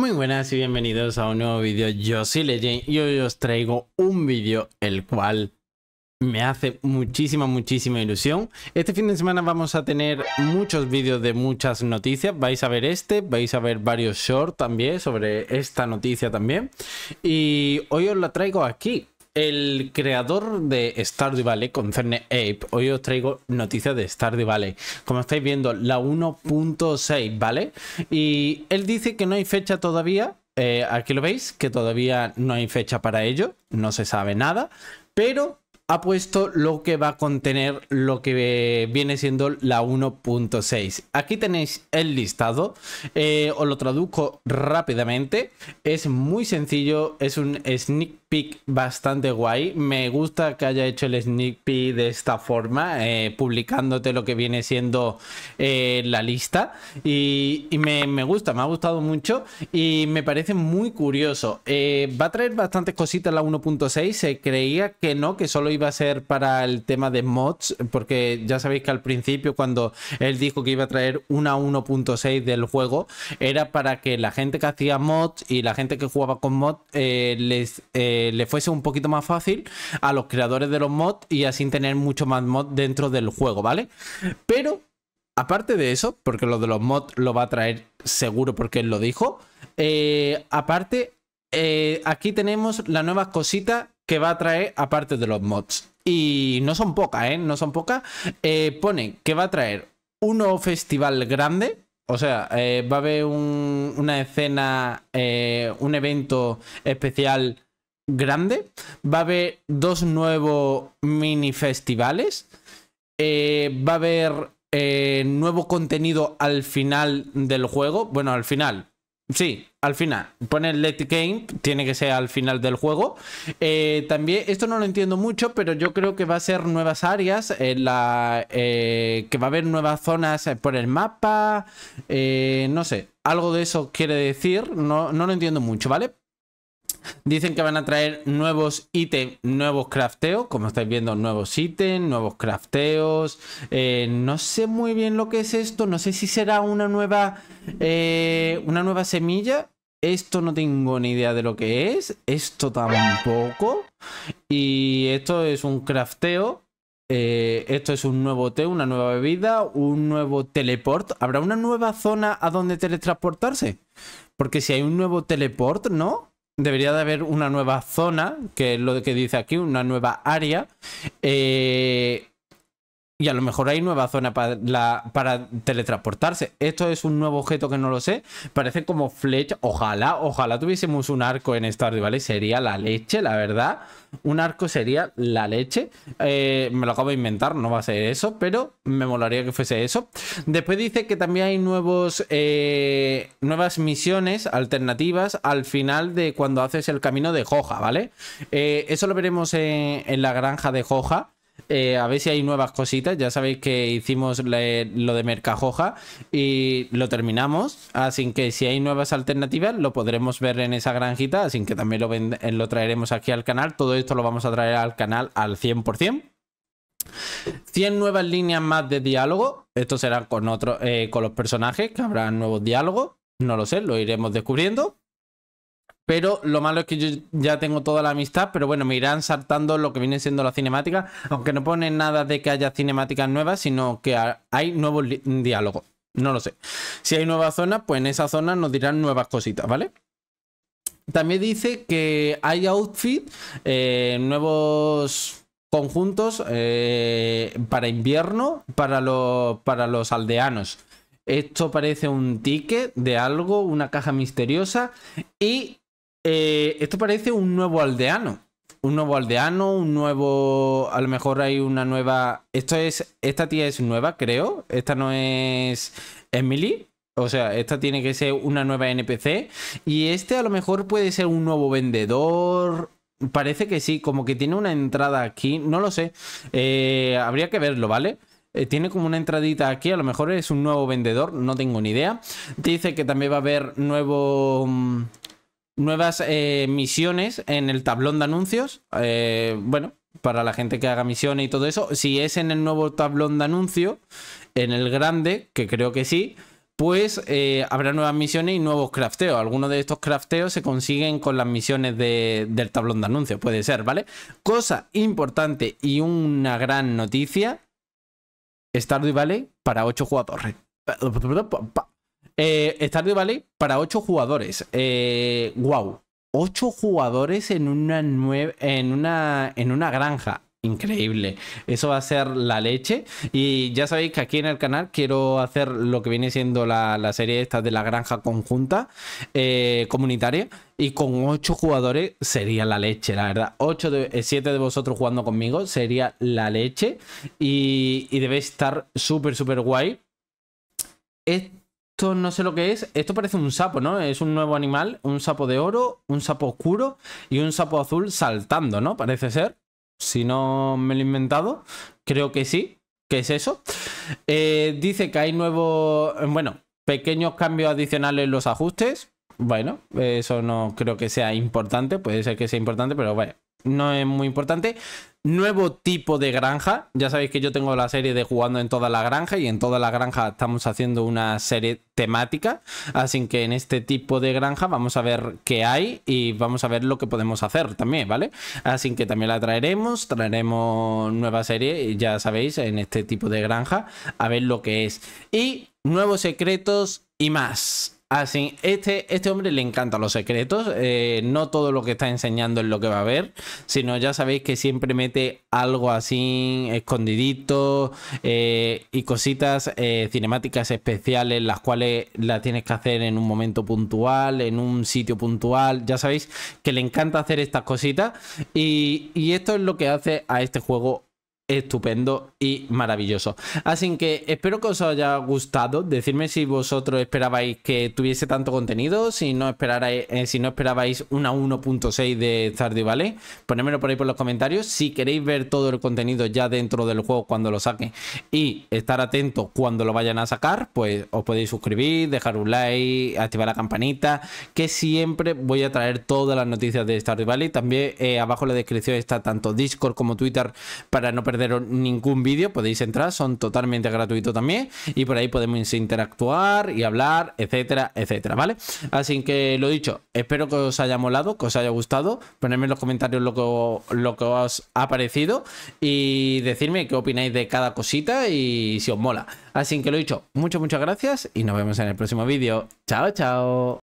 Muy buenas y bienvenidos a un nuevo vídeo. Yo soy Legend y hoy os traigo un vídeo el cual me hace muchísima, muchísima ilusión. Este fin de semana vamos a tener muchos vídeos de muchas noticias. Vais a ver este, vais a ver varios shorts también sobre esta noticia también. Y hoy os la traigo aquí. El creador de Stardew Valley, Concerne Ape, hoy os traigo noticias de Stardew Valley. Como estáis viendo, la 1.6, ¿vale? Y él dice que no hay fecha todavía. Eh, aquí lo veis, que todavía no hay fecha para ello, no se sabe nada, pero ha puesto lo que va a contener lo que eh, viene siendo la 1.6. Aquí tenéis el listado, eh, os lo traduzco rápidamente, es muy sencillo, es un sneak peek bastante guay, me gusta que haya hecho el sneak peek de esta forma, eh, publicándote lo que viene siendo la lista y, me, gusta, me ha gustado mucho y me parece muy curioso. va a traer bastantes cositas la 1.6, se creía que no, que solo iba iba a ser para el tema de mods, porque ya sabéis que al principio cuando él dijo que iba a traer una 1.6 del juego, era para que la gente que hacía mods y la gente que jugaba con mods eh, les, eh, fuese un poquito más fácil a los creadores de los mods y así tener mucho más mods dentro del juego, ¿vale? Pero aparte de eso, porque lo de los mods lo va a traer seguro porque él lo dijo, eh, aparte, eh, aquí tenemos las nuevas cositas que va a traer aparte de los mods. Y no son pocas, ¿eh? No son pocas. Eh, pone que va a traer un nuevo festival grande. O sea, eh, va a haber una escena, eh, un evento especial grande. Va a haber dos nuevos mini festivales. va a haber nuevo contenido al final del juego. Bueno, al final, Sí, al final. Pone Let Game, tiene que ser al final del juego. Eh, también, esto no lo entiendo mucho, pero yo creo que va a ser nuevas áreas, eh, la, eh, que va a haber nuevas zonas por el mapa, no sé, algo de eso quiere decir, no lo entiendo mucho, ¿vale? Dicen que van a traer nuevos ítems, nuevos crafteos, como estáis viendo, nuevos ítems, nuevos crafteos. Eh, no sé muy bien lo que es esto, no sé si será una nueva, eh, una nueva semilla. Esto no tengo ni idea de lo que es, esto tampoco. Y esto es un crafteo eh, esto es un nuevo té, una nueva bebida, un nuevo teleport. ¿Habrá una nueva zona a donde teletransportarse? Porque si hay un nuevo teleport, ¿no? debería de haber una nueva zona, que es lo que dice aquí, una nueva área. Eh, y a lo mejor hay nueva zona para, teletransportarse. Esto es un nuevo objeto que no lo sé. Parece como flecha. Ojalá, ojalá tuviésemos un arco en Stardew ¿vale? Sería la leche, la verdad. Un arco sería la leche. Eh, me lo acabo de inventar, no va a ser eso, pero me molaría que fuese eso. Después dice que también hay nuevos, eh, nuevas misiones alternativas al final de cuando haces el camino de Joja, ¿vale? Eh, eso lo veremos en, en la granja de Joja. Eh, a ver si hay nuevas cositas. Ya sabéis que hicimos lo de Mercajoja y lo terminamos. Así que si hay nuevas alternativas, lo podremos ver en esa granjita. Así que también lo, eh, traeremos aquí al canal. Todo esto lo vamos a traer al canal al 100%. 100 nuevas líneas más de diálogo. Esto será con, eh, con los personajes, que habrá nuevos diálogos. No lo sé, lo iremos descubriendo. Pero lo malo es que yo ya tengo toda la amistad, pero bueno, me irán saltando lo que viene siendo la cinemática, aunque no ponen nada de que haya cinemáticas nuevas, sino que hay nuevos diálogos. No lo sé. Si hay nuevas zonas, pues en esa zona nos dirán nuevas cositas, ¿vale? También dice que hay outfit, eh, nuevos conjuntos eh, para invierno, para, para los aldeanos. Esto parece un ticket de algo, una caja misteriosa. Y eh, esto parece un nuevo aldeano. Un nuevo aldeano, un nuevo. A lo mejor hay una nueva. Esto es. Esta tía es nueva, creo. Esta no es. Emily. O sea, esta tiene que ser una nueva NPC. Y este a lo mejor puede ser un nuevo vendedor. Parece que sí, como que tiene una entrada aquí. No lo sé. Eh, habría que verlo, ¿vale? Eh, tiene como una entradita aquí, a lo mejor es un nuevo vendedor, no tengo ni idea. Dice que también va a haber nuevo mm, nuevas eh, misiones en el tablón de anuncios. Eh, bueno, para la gente que haga misiones y todo eso. Si es en el nuevo tablón de anuncios, en el grande, que creo que sí, pues eh, habrá nuevas misiones y nuevos crafteos. Algunos de estos crafteos se consiguen con las misiones del tablón de anuncios, puede ser, ¿vale? Cosa importante y una gran noticia. Stardew Valley para 8 jugadores. Eh, Stardew Valley para 8 jugadores. wow. Eh, 8 jugadores en una, en, una, granja. Increíble. Eso va a ser la leche. Y ya sabéis que aquí en el canal quiero hacer lo que viene siendo la, serie esta de la granja conjunta eh, comunitaria. Y con 8 jugadores sería la leche, la verdad. 8 de, 7 eh, de vosotros jugando conmigo sería la leche. Y, debe estar súper, súper guay. Este no sé lo que es. Esto parece un sapo, ¿no? Es un nuevo animal. Un sapo de oro, un sapo oscuro y un sapo azul saltando, ¿no? Parece ser. Si no me lo he inventado, creo que sí. que es eso? Eh, dice que hay nuevos... Bueno, pequeños cambios adicionales en los ajustes. Bueno, eso no creo que sea importante. Puede ser que sea importante, pero vaya, no es muy importante. Nuevo tipo de granja. Ya sabéis que yo tengo la serie de jugando en toda la granja y en toda la granja estamos haciendo una serie temática. Así que en este tipo de granja vamos a ver qué hay y vamos a ver lo que podemos hacer también, ¿vale? Así que también la traeremos, traeremos nueva serie, ya sabéis, en este tipo de granja, a ver lo que es. Y nuevos secretos y más. Así, este, este hombre le encanta los secretos, eh, no todo lo que está enseñando es lo que va a ver, sino ya sabéis que siempre mete algo así escondidito eh, y cositas eh, cinemáticas especiales, las cuales las tienes que hacer en un momento puntual, en un sitio puntual, ya sabéis que le encanta hacer estas cositas y, y esto es lo que hace a este juego estupendo y maravilloso. Así que espero que os haya gustado. Decidme si vosotros esperabais que tuviese tanto contenido, si no, esperarais, eh, si no esperabais una 1.6 de Stardew Valley, ponedmelo por ahí por los comentarios. Si queréis ver todo el contenido ya dentro del juego cuando lo saque y estar atento cuando lo vayan a sacar, pues os podéis suscribir, dejar un like, activar la campanita, que siempre voy a traer todas las noticias de Stardew Valley. También eh, abajo en la descripción está tanto Discord como Twitter para no perder ningún vídeo, podéis entrar, son totalmente gratuitos también y por ahí podemos interactuar y hablar, etcétera, etcétera, ¿vale? Así que lo dicho, espero que os haya molado, que os haya gustado, ponerme en los comentarios lo que, lo que os ha parecido y decirme qué opináis de cada cosita y si os mola. Así que lo dicho, muchas, muchas gracias y nos vemos en el próximo vídeo. Chao, chao.